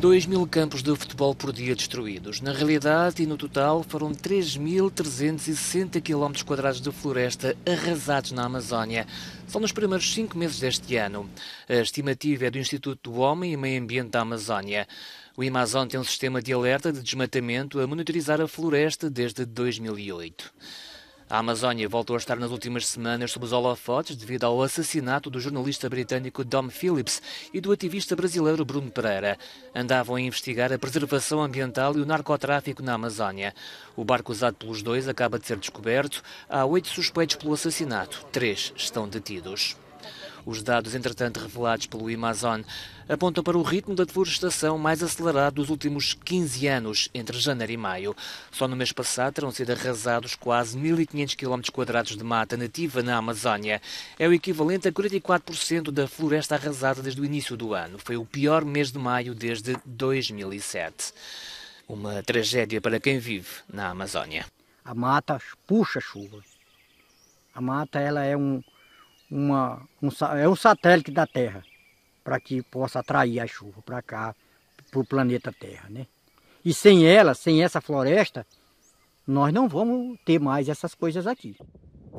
2 mil campos de futebol por dia destruídos. Na realidade e no total, foram 3.360 km quadrados de floresta arrasados na Amazónia, só nos primeiros cinco meses deste ano. A estimativa é do Instituto do Homem e Meio Ambiente da Amazónia. O Amazon tem um sistema de alerta de desmatamento a monitorizar a floresta desde 2008. A Amazónia voltou a estar nas últimas semanas sob os holofotes devido ao assassinato do jornalista britânico Dom Phillips e do ativista brasileiro Bruno Pereira. Andavam a investigar a preservação ambiental e o narcotráfico na Amazónia. O barco usado pelos dois acaba de ser descoberto. Há oito suspeitos pelo assassinato. Três estão detidos. Os dados, entretanto, revelados pelo Amazon apontam para o ritmo da deflorestação mais acelerado dos últimos 15 anos, entre janeiro e maio. Só no mês passado terão sido arrasados quase 1.500 km de mata nativa na Amazónia. É o equivalente a 44% da floresta arrasada desde o início do ano. Foi o pior mês de maio desde 2007. Uma tragédia para quem vive na Amazónia. A mata puxa chuva. A mata ela é um uma, um, é um satélite da Terra, para que possa atrair a chuva para cá, para o planeta Terra. Né? E sem ela, sem essa floresta, nós não vamos ter mais essas coisas aqui.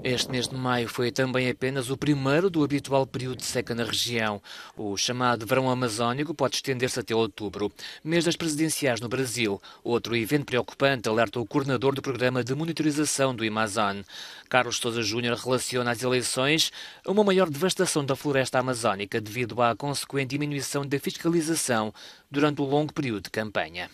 Este mês de maio foi também apenas o primeiro do habitual período de seca na região. O chamado verão amazónico pode estender-se até outubro. Mês das presidenciais no Brasil. Outro evento preocupante alerta o coordenador do programa de monitorização do Amazon. Carlos Sousa Júnior relaciona as eleições a uma maior devastação da floresta amazónica devido à consequente diminuição da fiscalização durante o longo período de campanha.